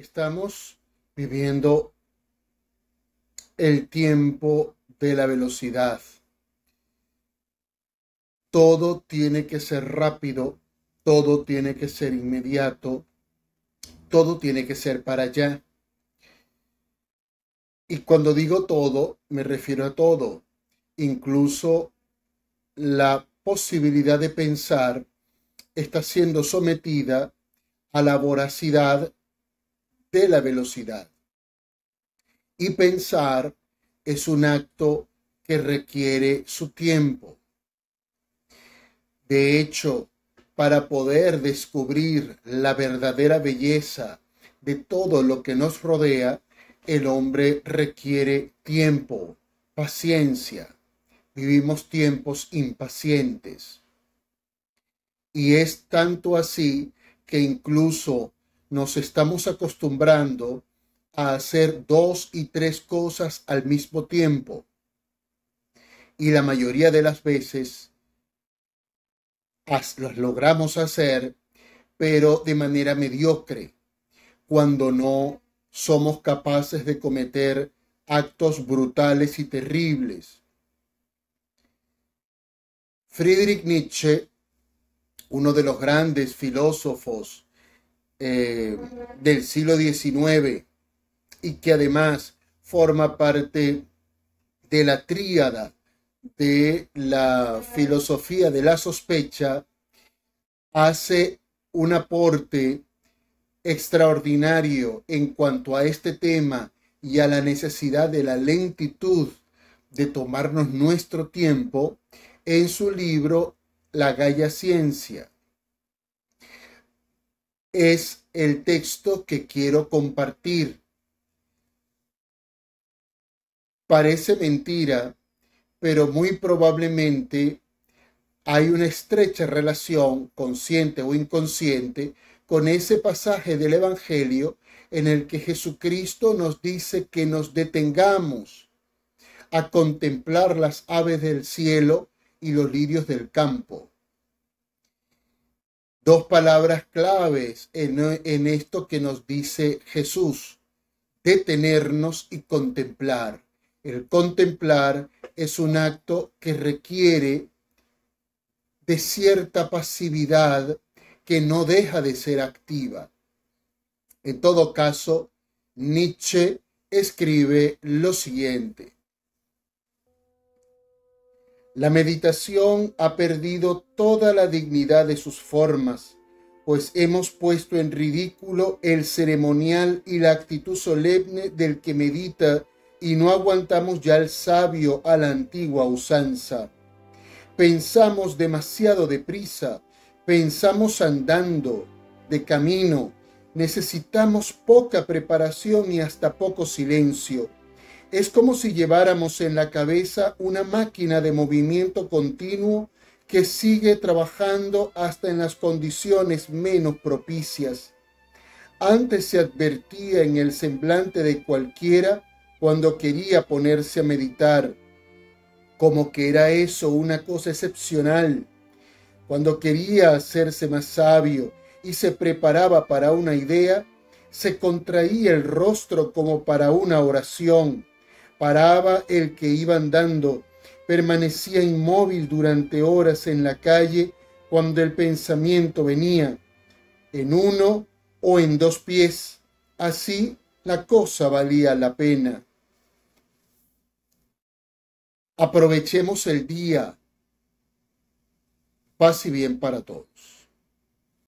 Estamos viviendo el tiempo de la velocidad. Todo tiene que ser rápido, todo tiene que ser inmediato, todo tiene que ser para allá. Y cuando digo todo, me refiero a todo, incluso la posibilidad de pensar está siendo sometida a la voracidad de la velocidad. Y pensar es un acto que requiere su tiempo. De hecho, para poder descubrir la verdadera belleza de todo lo que nos rodea, el hombre requiere tiempo, paciencia. Vivimos tiempos impacientes. Y es tanto así que incluso nos estamos acostumbrando a hacer dos y tres cosas al mismo tiempo. Y la mayoría de las veces las logramos hacer, pero de manera mediocre, cuando no somos capaces de cometer actos brutales y terribles. Friedrich Nietzsche, uno de los grandes filósofos eh, del siglo XIX y que además forma parte de la tríada de la filosofía de la sospecha, hace un aporte extraordinario en cuanto a este tema y a la necesidad de la lentitud de tomarnos nuestro tiempo en su libro La Gaya Ciencia, es el texto que quiero compartir. Parece mentira, pero muy probablemente hay una estrecha relación, consciente o inconsciente, con ese pasaje del Evangelio en el que Jesucristo nos dice que nos detengamos a contemplar las aves del cielo y los lirios del campo dos palabras claves en, en, esto que nos dice Jesús, detenernos y contemplar. El contemplar es un acto que requiere de cierta pasividad que no deja de ser activa. En todo caso, Nietzsche escribe lo siguiente. La meditación ha perdido toda la dignidad de sus formas, pues hemos puesto en ridículo el ceremonial y la actitud solemne del que medita y no aguantamos ya el sabio a la antigua usanza. Pensamos demasiado deprisa, pensamos andando, de camino, necesitamos poca preparación y hasta poco silencio es como si lleváramos en la cabeza una máquina de movimiento continuo que sigue trabajando hasta en las condiciones menos propicias. Antes se advertía en el semblante de cualquiera cuando quería ponerse a meditar, como que era eso una cosa excepcional, cuando quería hacerse más sabio y se preparaba para una idea, se contraía el rostro como para una oración, paraba el que iba andando, permanecía inmóvil durante horas en la calle cuando el pensamiento venía, en uno o en dos pies. Así la cosa valía la pena. Aprovechemos el día. Paz y bien para todos.